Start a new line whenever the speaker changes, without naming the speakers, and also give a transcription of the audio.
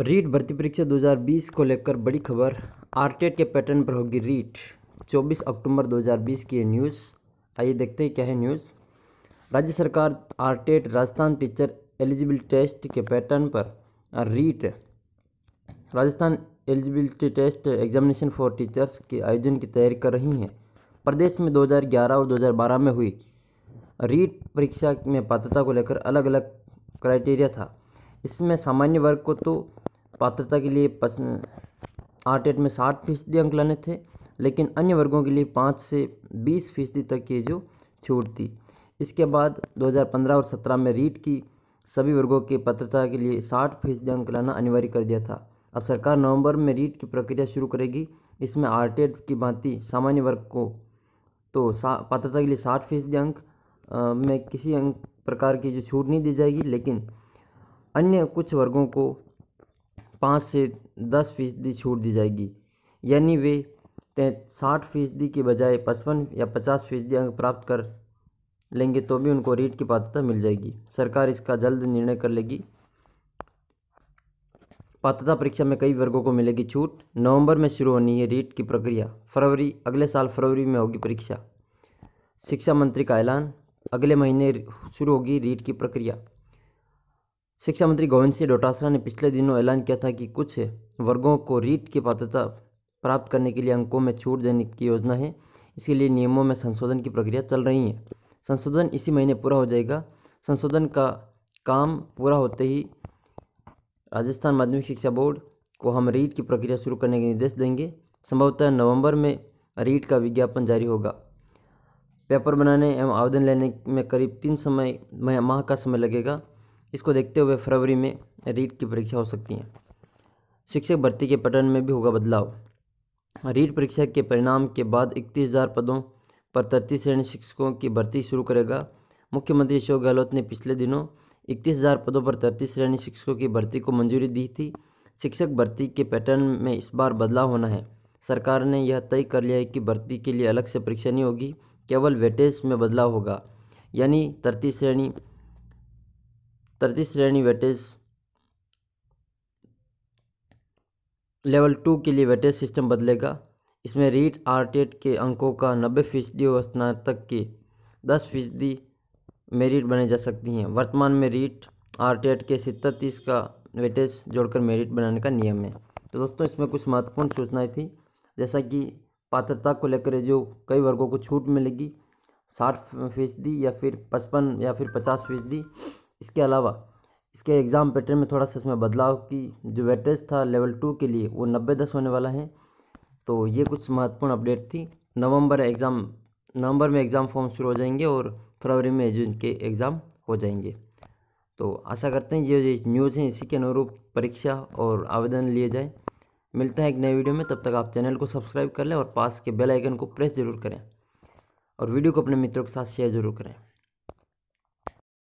रीट भर्ती परीक्षा 2020 को लेकर बड़ी खबर आरटेट के पैटर्न पर होगी रीट 24 अक्टूबर 2020 की है न्यूज़ आइए देखते हैं क्या है न्यूज़ राज्य सरकार RTET Rajasthan teacher eligibility test के पैटर्न पर REET Rajasthan eligibility test examination for teachers के आयोजन की तैयारी कर रही हैं प्रदेश में 2011 और 2012 में हुई रीट परीक्षा में पात्रता को लेकर अलग अलग क्राइटेरिया था इसमें सामान्य वर्ग को तो पात्रता के लिए आर्ट एट में साठ फीसदी अंक लाने थे लेकिन अन्य वर्गों के लिए पाँच से बीस फीसदी तक की जो छूट थी इसके बाद 2015 और 17 में रीट की सभी वर्गों के पात्रता के लिए साठ फीसदी अंक लाना अनिवार्य कर दिया था अब सरकार नवंबर में रीट की प्रक्रिया शुरू करेगी इसमें आर की भांति सामान्य वर्ग को तो पात्रता के लिए साठ फीसदी अंक में किसी अंक प्रकार की जो छूट नहीं दी जाएगी लेकिन अन्य कुछ वर्गों को पाँच से दस फीसदी छूट दी जाएगी यानी वे साठ फीसदी के बजाय पचपन या पचास फीसदी अंक प्राप्त कर लेंगे तो भी उनको रीट की पात्रता मिल जाएगी सरकार इसका जल्द निर्णय कर लेगी पात्रता परीक्षा में कई वर्गों को मिलेगी छूट नवंबर में शुरू होनी है रीट की प्रक्रिया फरवरी अगले साल फरवरी में होगी परीक्षा शिक्षा मंत्री का ऐलान अगले महीने शुरू होगी रीट की प्रक्रिया शिक्षा मंत्री गोविंद सिंह डोटासरा ने पिछले दिनों ऐलान किया था कि कुछ वर्गों को रीट की पात्रता प्राप्त करने के लिए अंकों में छूट देने की योजना है इसके लिए नियमों में संशोधन की प्रक्रिया चल रही है संशोधन इसी महीने पूरा हो जाएगा संशोधन का काम पूरा होते ही राजस्थान माध्यमिक शिक्षा बोर्ड को हम रीट की प्रक्रिया शुरू करने के निर्देश देंगे संभवतः नवंबर में रीट का विज्ञापन जारी होगा पेपर बनाने एवं आवेदन लेने में करीब तीन समय माह का समय लगेगा इसको देखते हुए फरवरी में रीट की परीक्षा हो सकती है शिक्षक भर्ती के पैटर्न में भी होगा बदलाव रीट परीक्षा के परिणाम के बाद इकतीस हज़ार पदों पर तरतीस श्रेणी शिक्षकों की भर्ती शुरू करेगा मुख्यमंत्री अशोक गहलोत ने पिछले दिनों इकतीस हज़ार पदों पर तरतीस श्रेणी शिक्षकों की भर्ती को मंजूरी दी थी शिक्षक भर्ती के पैटर्न में इस बार बदलाव होना है सरकार ने यह तय कर लिया है कि भर्ती के लिए अलग से परीक्षा नहीं होगी केवल वेटेज में बदलाव होगा यानी तृतीय श्रेणी करती श्रेणी वेटेज लेवल टू के लिए वेटेज सिस्टम बदलेगा इसमें रीट आरटेट के अंकों का नब्बे फीसदी और स्नातक के दस फीसदी मेरिट बनाई जा सकती हैं वर्तमान में रीट आरटेट के सितर तीस का वेटेज जोड़कर मेरिट बनाने का नियम है तो दोस्तों इसमें कुछ महत्वपूर्ण सूचनाएं थी जैसा कि पात्रता को लेकर जो कई वर्गों को छूट मिलेगी साठ फीसदी या फिर पचपन या फिर पचास फीसदी इसके अलावा इसके एग्ज़ाम पैटर्न में थोड़ा सा इसमें बदलाव की जो वेटेज था लेवल टू के लिए वो नब्बे दस होने वाला है तो ये कुछ महत्वपूर्ण अपडेट थी नवंबर एग्ज़ाम नवंबर में एग्ज़ाम फॉर्म शुरू हो जाएंगे और फरवरी में जून के एग्ज़ाम हो जाएंगे तो आशा करते हैं ये जो न्यूज़ हैं इसी के अनुरूप परीक्षा और आवेदन लिए जाए मिलते हैं एक नए वीडियो में तब तक आप चैनल को सब्सक्राइब कर लें और पास के बेल आइकन को प्रेस जरूर करें और वीडियो को अपने मित्रों के साथ शेयर जरूर करें